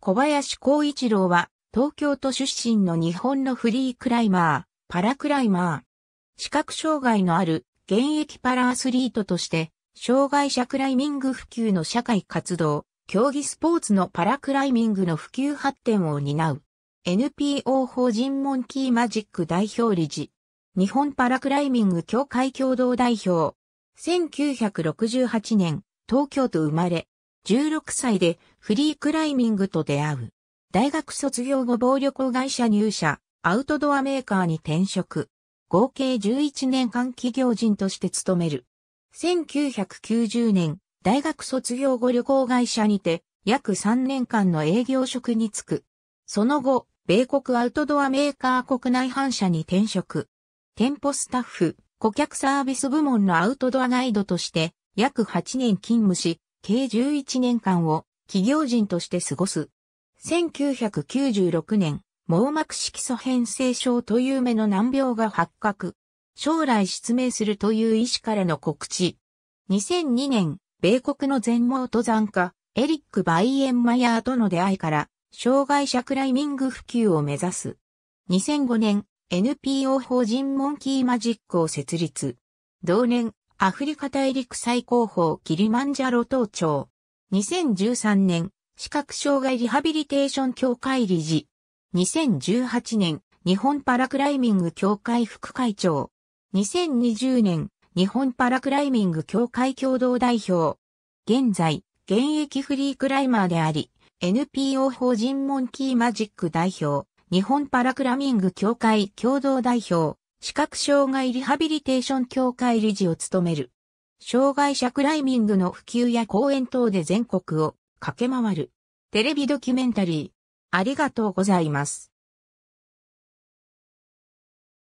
小林光一郎は、東京都出身の日本のフリークライマー、パラクライマー。視覚障害のある現役パラアスリートとして、障害者クライミング普及の社会活動、競技スポーツのパラクライミングの普及発展を担う。NPO 法人モンキーマジック代表理事。日本パラクライミング協会共同代表。1968年、東京都生まれ。16歳でフリークライミングと出会う。大学卒業後暴力会社入社、アウトドアメーカーに転職。合計11年間企業人として勤める。1990年、大学卒業後旅行会社にて、約3年間の営業職に就く。その後、米国アウトドアメーカー国内反社に転職。店舗スタッフ、顧客サービス部門のアウトドアガイドとして、約8年勤務し、計11年間を企業人として過ごす。1996年、網膜色素変性症という目の難病が発覚。将来失明するという医師からの告知。2002年、米国の全盲登山家、エリック・バイエンマヤーとの出会いから、障害者クライミング普及を目指す。2005年、NPO 法人モンキーマジックを設立。同年、アフリカ大陸最高峰キリマンジャロ登頂。2013年、視覚障害リハビリテーション協会理事。2018年、日本パラクライミング協会副会長。2020年、日本パラクライミング協会共同代表。現在、現役フリークライマーであり、NPO 法人モンキーマジック代表、日本パラクラミング協会共同代表、視覚障害リハビリテーション協会理事を務める。障害者クライミングの普及や講演等で全国を駆け回る。テレビドキュメンタリー。ありがとうございます。